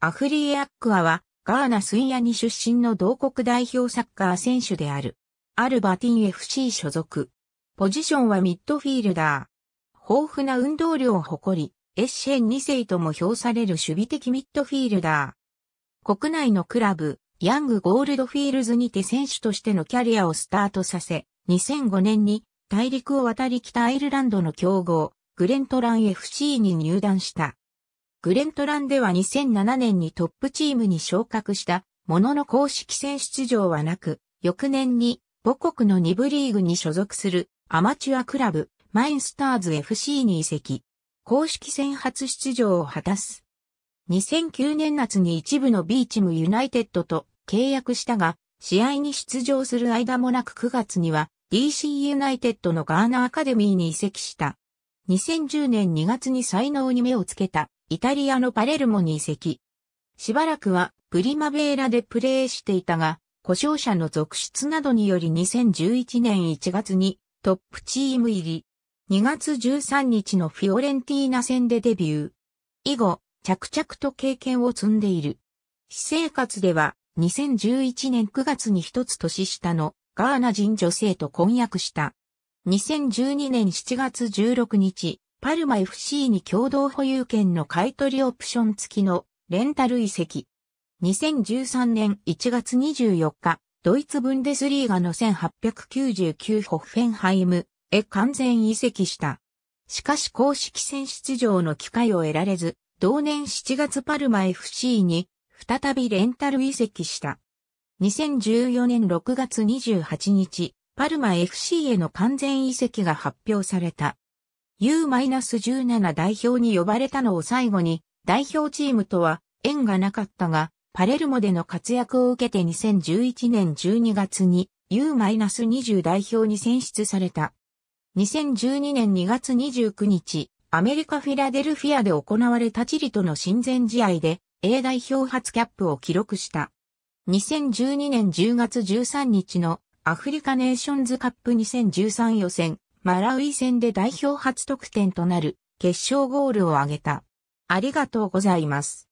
アフリー・アックアは、ガーナ・スンヤニ出身の同国代表サッカー選手である。アルバティン FC 所属。ポジションはミッドフィールダー。豊富な運動量を誇り、エッシェン2世とも評される守備的ミッドフィールダー。国内のクラブ、ヤングゴールドフィールズにて選手としてのキャリアをスタートさせ、2005年に大陸を渡り北アイルランドの強豪、グレントラン FC に入団した。グレントランでは2007年にトップチームに昇格したものの公式戦出場はなく、翌年に母国の2部リーグに所属するアマチュアクラブマインスターズ FC に移籍。公式戦初出場を果たす。2009年夏に一部の B チームユナイテッドと契約したが、試合に出場する間もなく9月には DC ユナイテッドのガーナアカデミーに移籍した。2010年2月に才能に目をつけたイタリアのパレルモに移籍。しばらくはプリマベーラでプレーしていたが、故障者の続出などにより2011年1月にトップチーム入り、2月13日のフィオレンティーナ戦でデビュー。以後、着々と経験を積んでいる。私生活では2011年9月に一つ年下のガーナ人女性と婚約した。2012年7月16日、パルマ FC に共同保有権の買取オプション付きのレンタル移籍。2013年1月24日、ドイツブンデスリーガの1899ホッフェンハイムへ完全移籍した。しかし公式戦出場の機会を得られず、同年7月パルマ FC に再びレンタル移籍した。2014年6月28日、パルマ FC への完全移籍が発表された。U-17 代表に呼ばれたのを最後に、代表チームとは縁がなかったが、パレルモでの活躍を受けて2011年12月に U-20 代表に選出された。2012年2月29日、アメリカフィラデルフィアで行われたチリとの親善試合で A 代表初キャップを記録した。2012年10月13日のアフリカネーションズカップ2013予選マラウイ戦で代表初得点となる決勝ゴールを挙げた。ありがとうございます。